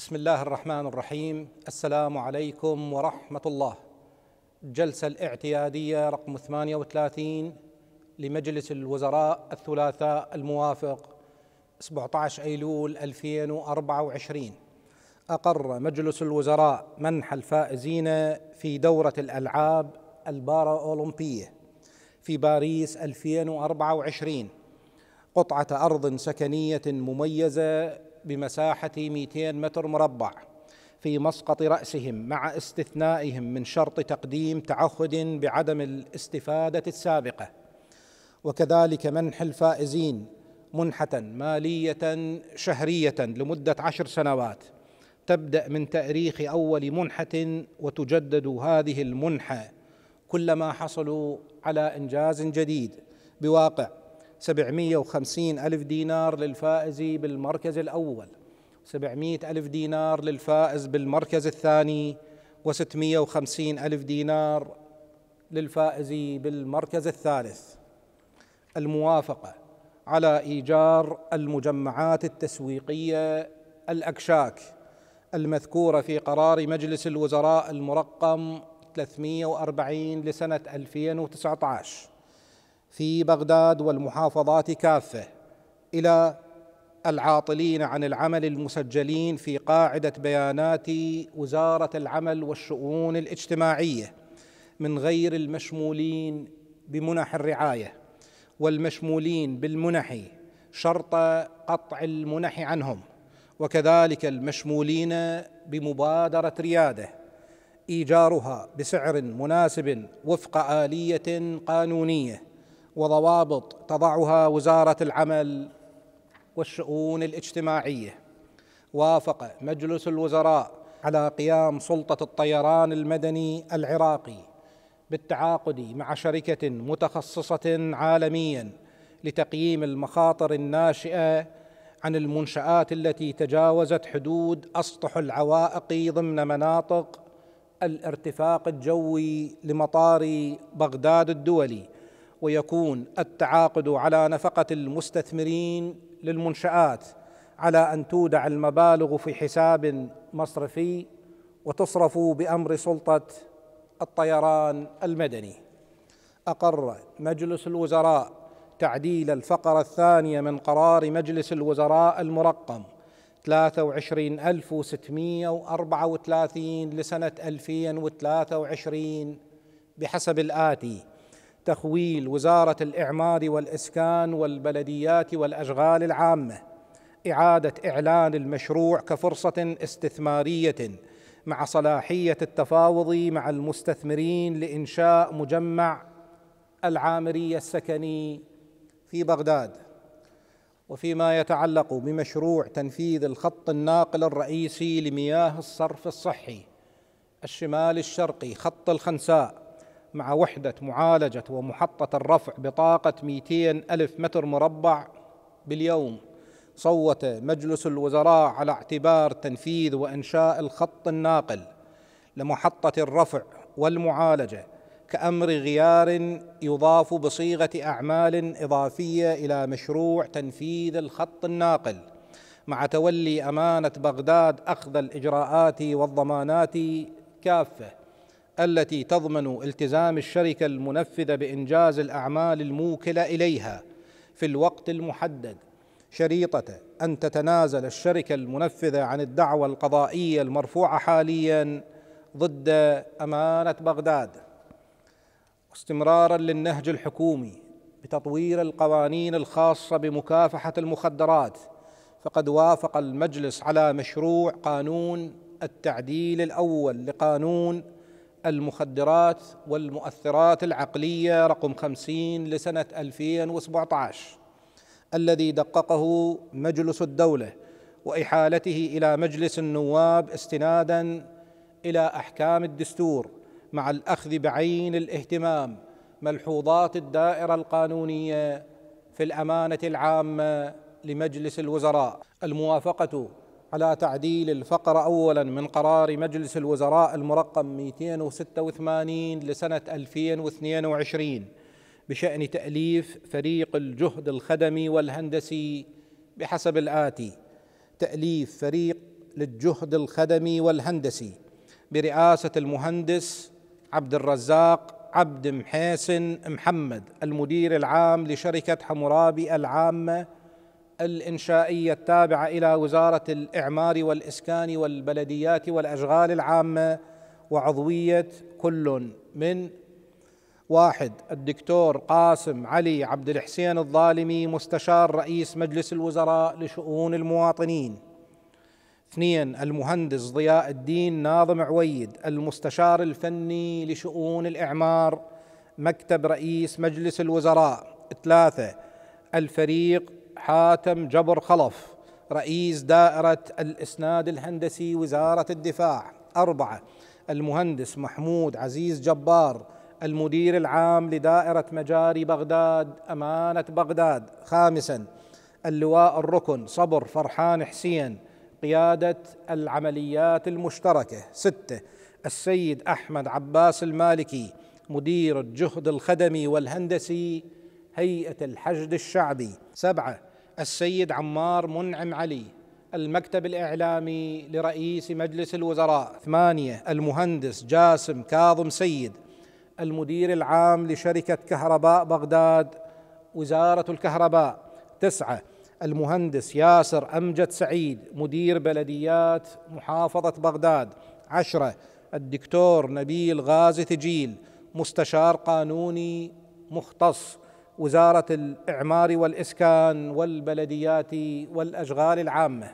بسم الله الرحمن الرحيم السلام عليكم ورحمة الله الجلسة الاعتيادية رقم 38 لمجلس الوزراء الثلاثاء الموافق 17 أيلول 2024 أقر مجلس الوزراء منح الفائزين في دورة الألعاب أولمبية في باريس 2024 قطعة أرض سكنية مميزة بمساحة 200 متر مربع في مسقط رأسهم مع استثنائهم من شرط تقديم تعهد بعدم الاستفادة السابقة وكذلك منح الفائزين منحة مالية شهرية لمدة عشر سنوات تبدأ من تأريخ أول منحة وتجدد هذه المنحة كلما حصلوا على إنجاز جديد بواقع 750 ألف دينار للفائز بالمركز الأول 700 ألف دينار للفائز بالمركز الثاني و650 ألف دينار للفائز بالمركز الثالث الموافقة على إيجار المجمعات التسويقية الأكشاك المذكورة في قرار مجلس الوزراء المرقم 340 لسنة 2019 في بغداد والمحافظات كافه الى العاطلين عن العمل المسجلين في قاعده بيانات وزاره العمل والشؤون الاجتماعيه من غير المشمولين بمنح الرعايه والمشمولين بالمنح شرط قطع المنح عنهم وكذلك المشمولين بمبادره رياده ايجارها بسعر مناسب وفق اليه قانونيه وضوابط تضعها وزاره العمل والشؤون الاجتماعيه وافق مجلس الوزراء على قيام سلطه الطيران المدني العراقي بالتعاقد مع شركه متخصصه عالميا لتقييم المخاطر الناشئه عن المنشات التي تجاوزت حدود اسطح العوائق ضمن مناطق الارتفاق الجوي لمطار بغداد الدولي ويكون التعاقد على نفقة المستثمرين للمنشآت على أن تودع المبالغ في حساب مصرفي وتصرف بأمر سلطة الطيران المدني أقر مجلس الوزراء تعديل الفقرة الثانية من قرار مجلس الوزراء المرقم 23634 لسنة 2023 بحسب الآتي تخويل وزاره الاعمار والاسكان والبلديات والاشغال العامه اعاده اعلان المشروع كفرصه استثماريه مع صلاحيه التفاوض مع المستثمرين لانشاء مجمع العامريه السكني في بغداد وفيما يتعلق بمشروع تنفيذ الخط الناقل الرئيسي لمياه الصرف الصحي الشمال الشرقي خط الخنساء مع وحدة معالجة ومحطة الرفع بطاقة 200 ألف متر مربع باليوم صوت مجلس الوزراء على اعتبار تنفيذ وإنشاء الخط الناقل لمحطة الرفع والمعالجة كأمر غيار يضاف بصيغة أعمال إضافية إلى مشروع تنفيذ الخط الناقل مع تولي أمانة بغداد أخذ الإجراءات والضمانات كافة التي تضمن التزام الشركه المنفذه بانجاز الاعمال الموكله اليها في الوقت المحدد شريطه ان تتنازل الشركه المنفذه عن الدعوة القضائيه المرفوعه حاليا ضد امانه بغداد استمرارا للنهج الحكومي بتطوير القوانين الخاصه بمكافحه المخدرات فقد وافق المجلس على مشروع قانون التعديل الاول لقانون المخدرات والمؤثرات العقلية رقم خمسين لسنة 2017 الذي دققه مجلس الدولة وإحالته إلى مجلس النواب استنادا إلى أحكام الدستور مع الأخذ بعين الاهتمام ملحوظات الدائرة القانونية في الأمانة العامة لمجلس الوزراء الموافقة على تعديل الفقرة أولا من قرار مجلس الوزراء المرقم 286 لسنة 2022 بشأن تأليف فريق الجهد الخدمي والهندسي بحسب الآتي تأليف فريق للجهد الخدمي والهندسي برئاسة المهندس عبد الرزاق عبد محيسن محمد المدير العام لشركة حمورابي العامة الانشائيه التابعه الى وزاره الاعمار والاسكان والبلديات والاشغال العامه وعضويه كل من واحد الدكتور قاسم علي عبد الحسين الظالمي مستشار رئيس مجلس الوزراء لشؤون المواطنين اثنين المهندس ضياء الدين ناظم عويد المستشار الفني لشؤون الإعمار مكتب رئيس مجلس الوزراء ثلاثة الفريق حاتم جبر خلف رئيس دائرة الإسناد الهندسي وزارة الدفاع أربعة المهندس محمود عزيز جبار المدير العام لدائرة مجاري بغداد أمانة بغداد خامسا اللواء الركن صبر فرحان حسين قيادة العمليات المشتركة ستة السيد أحمد عباس المالكي مدير الجهد الخدمي والهندسي هيئة الحشد الشعبي سبعة السيد عمار منعم علي المكتب الإعلامي لرئيس مجلس الوزراء ثمانية المهندس جاسم كاظم سيد المدير العام لشركة كهرباء بغداد وزارة الكهرباء تسعة المهندس ياسر أمجد سعيد مدير بلديات محافظة بغداد عشرة الدكتور نبيل غازي ثجيل مستشار قانوني مختص وزاره الاعمار والاسكان والبلديات والاشغال العامه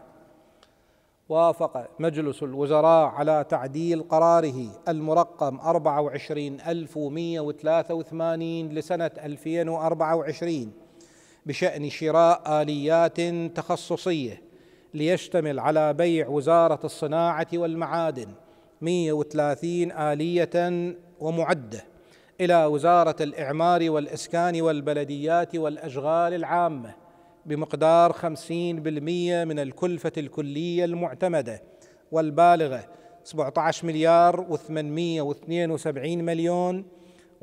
وافق مجلس الوزراء على تعديل قراره المرقم 24183 لسنة 2024 بشأن شراء آليات تخصصية ليشتمل على بيع وزارة الصناعة والمعادن 130 آلية ومعده الى وزاره الاعمار والاسكان والبلديات والاشغال العامه بمقدار 50% من الكلفه الكليه المعتمده والبالغه 17 مليار و872 مليون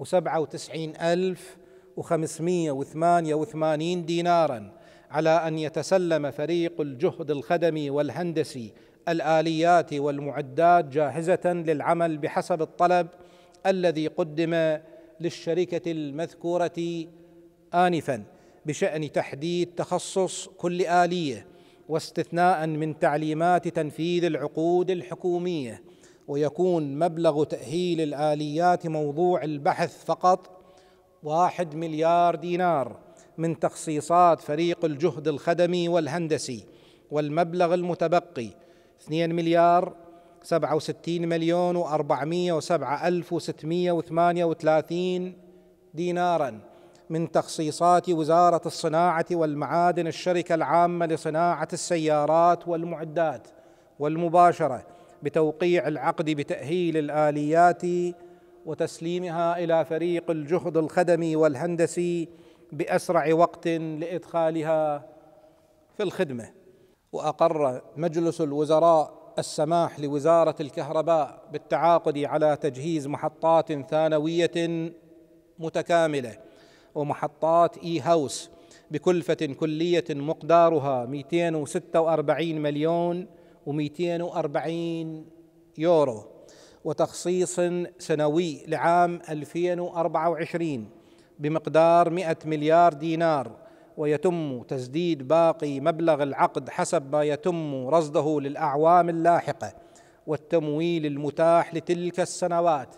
و97 ألف و588 دينارا على أن يتسلم فريق الجهد الخدمي والهندسي الآليات والمعدات جاهزة للعمل بحسب الطلب الذي قدم للشركه المذكوره انفا بشان تحديد تخصص كل اليه واستثناء من تعليمات تنفيذ العقود الحكوميه ويكون مبلغ تاهيل الاليات موضوع البحث فقط واحد مليار دينار من تخصيصات فريق الجهد الخدمي والهندسي والمبلغ المتبقي 2 مليار 67 مليون وأربعمية 407 الف وثمانية و638 دينارا من تخصيصات وزارة الصناعة والمعادن الشركة العامة لصناعة السيارات والمعدات والمباشرة بتوقيع العقد بتأهيل الآليات وتسليمها إلى فريق الجهد الخدمي والهندسي بأسرع وقت لإدخالها في الخدمة وأقر مجلس الوزراء السماح لوزاره الكهرباء بالتعاقد على تجهيز محطات ثانويه متكامله ومحطات اي هاوس بكلفه كليه مقدارها 246 مليون و240 يورو وتخصيص سنوي لعام 2024 بمقدار 100 مليار دينار ويتم تسديد باقي مبلغ العقد حسب ما يتم رصده للاعوام اللاحقه والتمويل المتاح لتلك السنوات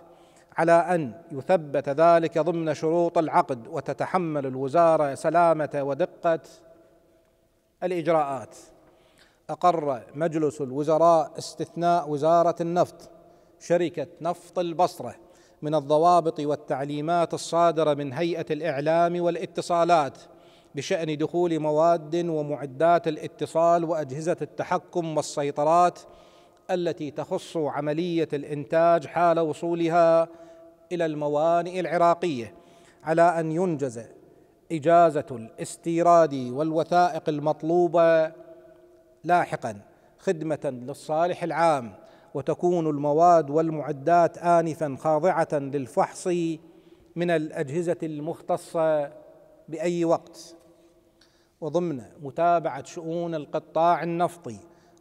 على ان يثبت ذلك ضمن شروط العقد وتتحمل الوزاره سلامه ودقه الاجراءات اقر مجلس الوزراء استثناء وزاره النفط شركه نفط البصره من الضوابط والتعليمات الصادره من هيئه الاعلام والاتصالات بشان دخول مواد ومعدات الاتصال واجهزه التحكم والسيطرات التي تخص عمليه الانتاج حال وصولها الى الموانئ العراقيه على ان ينجز اجازه الاستيراد والوثائق المطلوبه لاحقا خدمه للصالح العام وتكون المواد والمعدات انفا خاضعه للفحص من الاجهزه المختصه باي وقت وضمن متابعة شؤون القطاع النفطي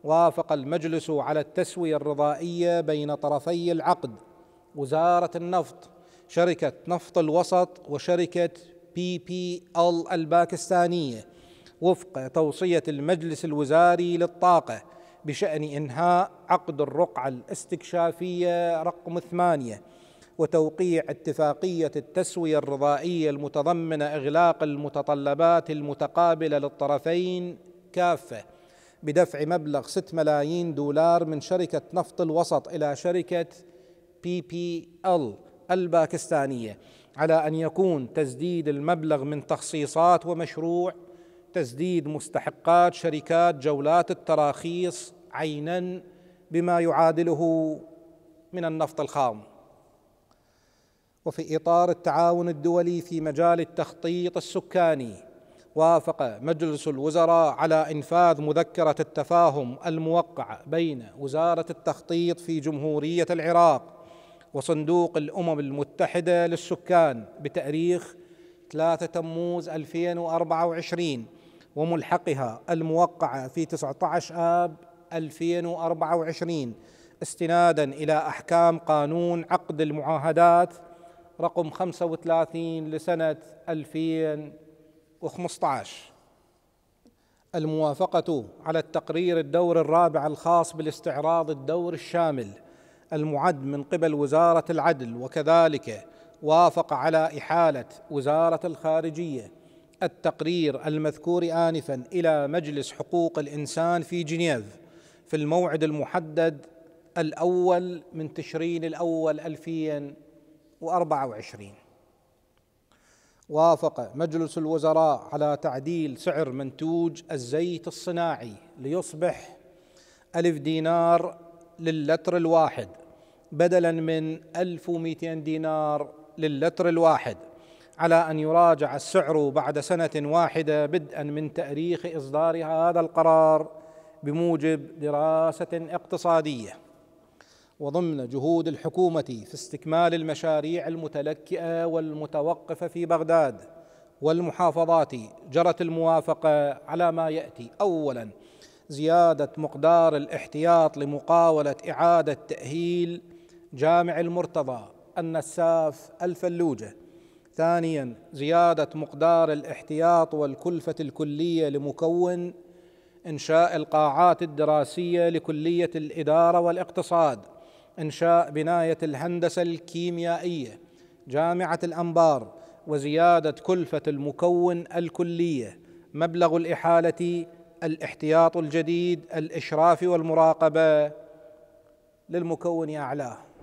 وافق المجلس على التسوية الرضائية بين طرفي العقد وزارة النفط شركة نفط الوسط وشركة بي بي ال الباكستانية وفق توصية المجلس الوزاري للطاقة بشأن إنهاء عقد الرقعة الاستكشافية رقم ثمانية وتوقيع اتفاقيه التسويه الرضائيه المتضمنه اغلاق المتطلبات المتقابله للطرفين كافه بدفع مبلغ 6 ملايين دولار من شركه نفط الوسط الى شركه بي بي ال الباكستانيه على ان يكون تسديد المبلغ من تخصيصات ومشروع تسديد مستحقات شركات جولات التراخيص عينا بما يعادله من النفط الخام وفي اطار التعاون الدولي في مجال التخطيط السكاني وافق مجلس الوزراء على انفاذ مذكره التفاهم الموقعه بين وزاره التخطيط في جمهوريه العراق وصندوق الامم المتحده للسكان بتاريخ 3 تموز 2024 وملحقها الموقعه في 19 اب 2024 استنادا الى احكام قانون عقد المعاهدات رقم 35 لسنة 2015 الموافقة على التقرير الدور الرابع الخاص بالاستعراض الدور الشامل المعد من قبل وزارة العدل وكذلك وافق على إحالة وزارة الخارجية التقرير المذكور آنفا إلى مجلس حقوق الإنسان في جنيف في الموعد المحدد الأول من تشرين الأول 2000 وأربعة وافق مجلس الوزراء على تعديل سعر منتوج الزيت الصناعي ليصبح ألف دينار للتر الواحد بدلا من 1200 دينار للتر الواحد على أن يراجع السعر بعد سنة واحدة بدءا من تأريخ إصدار هذا القرار بموجب دراسة اقتصادية وضمن جهود الحكومة في استكمال المشاريع المتلكئة والمتوقفة في بغداد والمحافظات جرت الموافقة على ما يأتي أولا زيادة مقدار الاحتياط لمقاولة إعادة تأهيل جامع المرتضى النساف الفلوجة ثانيا زيادة مقدار الاحتياط والكلفة الكلية لمكون إنشاء القاعات الدراسية لكلية الإدارة والاقتصاد إنشاء بناية الهندسة الكيميائية جامعة الأنبار وزيادة كلفة المكون الكلية مبلغ الإحالة الاحتياط الجديد الإشراف والمراقبة للمكون أعلاه